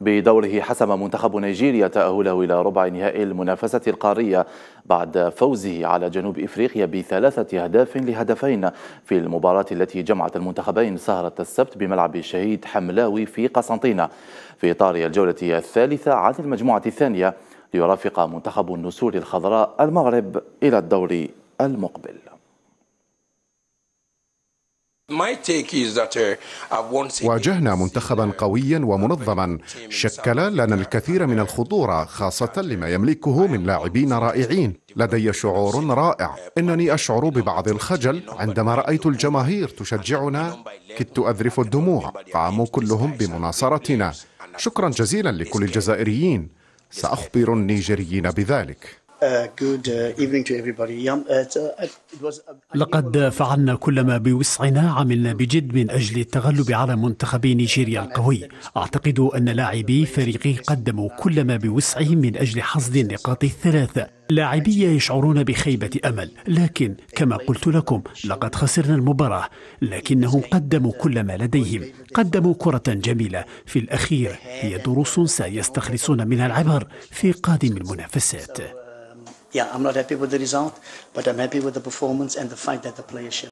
بدوره حسم منتخب نيجيريا تأهله إلى ربع نهائي المنافسة القارية بعد فوزه على جنوب إفريقيا بثلاثة أهداف لهدفين في المباراة التي جمعت المنتخبين سهرة السبت بملعب الشهيد حملاوي في قسنطينة في إطار الجولة الثالثة عن المجموعة الثانية ليرافق منتخب النسور الخضراء المغرب إلى الدور المقبل Uh, واجهنا منتخبا قويا ومنظما شكل لنا الكثير من الخطورة خاصة لما يملكه من لاعبين رائعين لدي شعور رائع إنني أشعر ببعض الخجل عندما رأيت الجماهير تشجعنا كدت أذرف الدموع قاموا كلهم بمناصرتنا شكرا جزيلا لكل الجزائريين سأخبر النيجريين بذلك لقد فعلنا كل ما بوسعنا عملنا بجد من أجل التغلب على منتخب نيجيريا القوي أعتقد أن لاعبي فريقي قدموا كل ما بوسعهم من أجل حصد النقاط الثلاثة لاعبي يشعرون بخيبة أمل لكن كما قلت لكم لقد خسرنا المباراة لكنهم قدموا كل ما لديهم قدموا كرة جميلة في الأخير هي دروس سيستخلصون منها العبر في قادم المنافسات yeah, I'm not happy with the result, but I'm happy with the performance and the fight that the players showed.